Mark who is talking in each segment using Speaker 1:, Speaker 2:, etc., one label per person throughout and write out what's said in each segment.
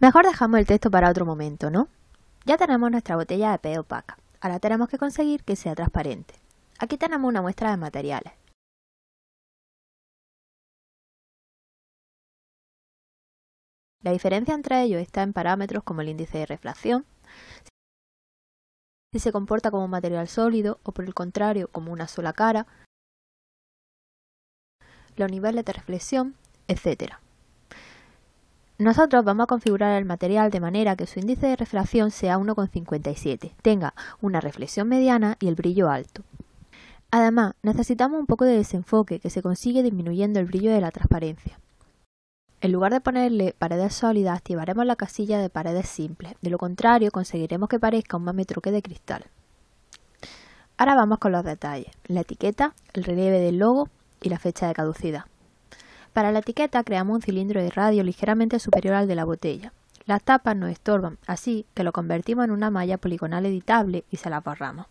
Speaker 1: Mejor dejamos el texto para otro momento, ¿no? Ya tenemos nuestra botella de P opaca. Ahora tenemos que conseguir que sea transparente. Aquí tenemos una muestra de materiales.
Speaker 2: La diferencia entre ellos está en parámetros
Speaker 1: como el índice de reflación, si se comporta como un material sólido o por el contrario como una sola cara, los niveles de reflexión, etc. Nosotros vamos a configurar el material de manera que su índice de refracción sea 1,57, tenga una reflexión mediana y el brillo alto. Además, necesitamos un poco de desenfoque que se consigue disminuyendo el brillo de la transparencia. En lugar de ponerle paredes sólidas, activaremos la casilla de paredes simples. De lo contrario, conseguiremos que parezca un mame truque de cristal. Ahora vamos con los detalles, la etiqueta, el relieve del logo y la fecha de caducidad. Para la etiqueta creamos un cilindro de radio ligeramente superior al de la botella. Las tapas no estorban, así que lo convertimos en una malla poligonal editable y se la borramos.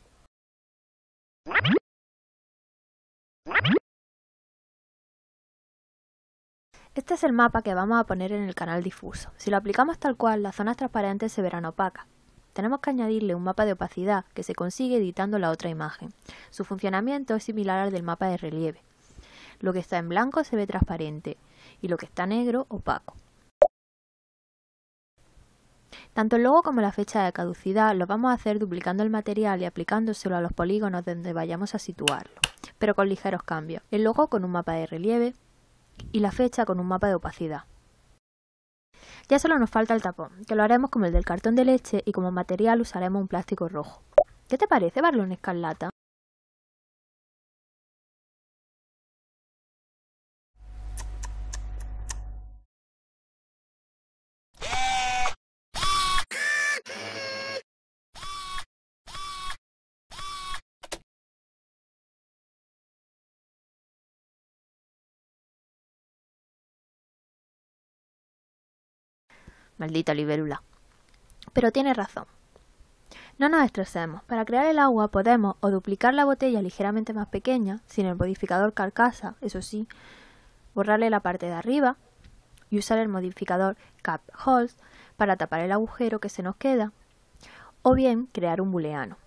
Speaker 1: Este es el mapa que vamos a poner en el canal difuso. Si lo aplicamos tal cual, las zonas transparentes se verán opacas. Tenemos que añadirle un mapa de opacidad que se consigue editando la otra imagen. Su funcionamiento es similar al del mapa de relieve. Lo que está en blanco se ve transparente y lo que está negro opaco. Tanto el logo como la fecha de caducidad lo vamos a hacer duplicando el material y aplicándoselo a los polígonos donde vayamos a situarlo, pero con ligeros cambios. El logo con un mapa de relieve y la fecha con un mapa de opacidad. Ya solo nos falta el tapón, que lo haremos como el del cartón de leche y como material usaremos un plástico rojo. ¿Qué te parece, Barlón Escarlata?
Speaker 2: Maldita libélula.
Speaker 1: Pero tiene razón. No nos estresemos. Para crear el agua podemos o duplicar la botella ligeramente más pequeña, sin el modificador carcasa, eso sí, borrarle la parte de arriba y usar el modificador cap holes para tapar el agujero que se nos queda, o bien crear un booleano.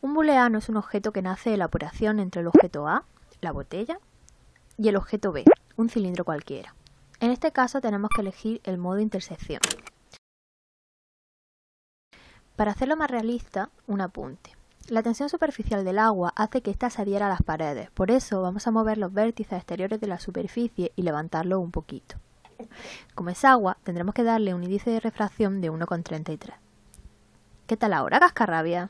Speaker 1: Un booleano es un objeto que nace de la operación entre el objeto A, la botella, y el objeto B, un cilindro cualquiera. En este caso tenemos que elegir el modo intersección. Para hacerlo más realista, un apunte. La tensión superficial del agua hace que ésta se adhiera a las paredes, por eso vamos a mover los vértices exteriores de la superficie y levantarlo un poquito. Como es agua, tendremos que darle un índice de refracción de 1,33. ¿Qué tal ahora, cascarrabia?